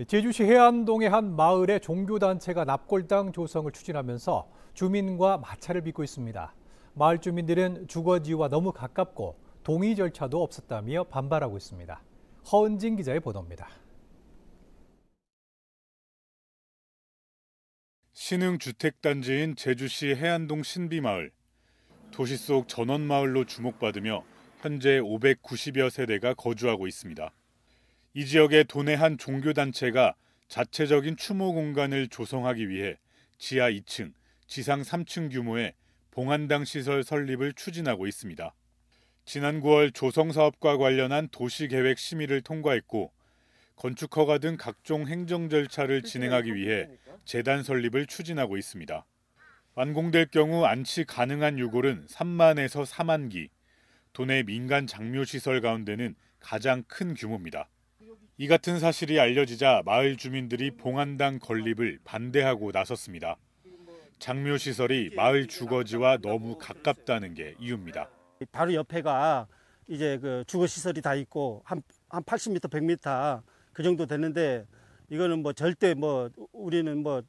예, 제주시 해안동의 한마을에 종교단체가 납골당 조성을 추진하면서 주민과 마찰을 빚고 있습니다. 마을 주민들은 주거지와 너무 가깝고 동의 절차도 없었다며 반발하고 있습니다. 허은진 기자의 보도입니다. 신흥 주택단지인 제주시 해안동 신비마을. 도시 속 전원마을로 주목받으며 현재 590여 세대가 거주하고 있습니다. 이 지역의 도내 한 종교단체가 자체적인 추모 공간을 조성하기 위해 지하 2층, 지상 3층 규모의 봉안당 시설 설립을 추진하고 있습니다. 지난 9월 조성 사업과 관련한 도시 계획 심의를 통과했고 건축 허가 등 각종 행정 절차를 진행하기 위해 재단 설립을 추진하고 있습니다. 완공될 경우 안치 가능한 유골은 3만에서 4만 기, 도내 민간 장묘 시설 가운데는 가장 큰 규모입니다. 이 같은 사실이 알려지자 마을 주민들이 봉안당 건립을 반대하고 나섰습니다. 장묘 시설이 마을 주거지와 너무 가깝다는 게 이유입니다. 바로 옆에가 이제 그 주거 시설이 다 있고 한 한 80m, 100m 그 정도 되는데 이거는 뭐 절대 뭐 우리는 뭐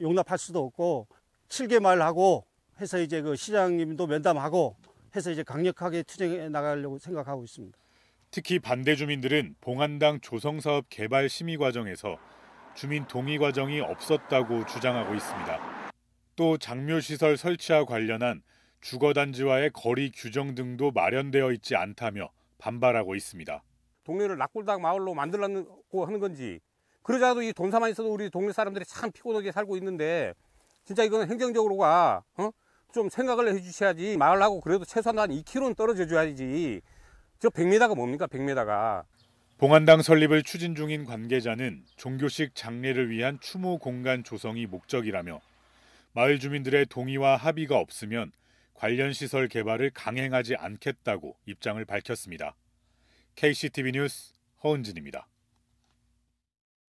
용납할 수도 없고 7개 말하고 해서 이제 그 시장님도 면담하고 해서 이제 강력하게 투쟁해 나가려고 생각하고 있습니다. 특히 반대 주민들은 봉안당 조성사업 개발 심의 과정에서 주민 동의 과정이 없었다고 주장하고 있습니다. 또 장묘시설 설치와 관련한 주거단지와의 거리 규정 등도 마련되어 있지 않다며 반발하고 있습니다. 동네를 낙골당 마을로 만들라고 하는 건지 그러자도 이 돈사만 있어도 우리 동네 사람들이 참 피곤하게 살고 있는데 진짜 이건 행정적으로가 어? 좀 생각을 해주셔야지 마을하고 그래도 최소한 한 2km는 떨어져 줘야지 저 100m가 뭡니까? 100m가. 봉안당 설립을 추진 중인 관계자는 종교식 장례를 위한 추모 공간 조성이 목적이라며 마을 주민들의 동의와 합의가 없으면 관련 시설 개발을 강행하지 않겠다고 입장을 밝혔습니다. KCTV 뉴스 허은진입니다.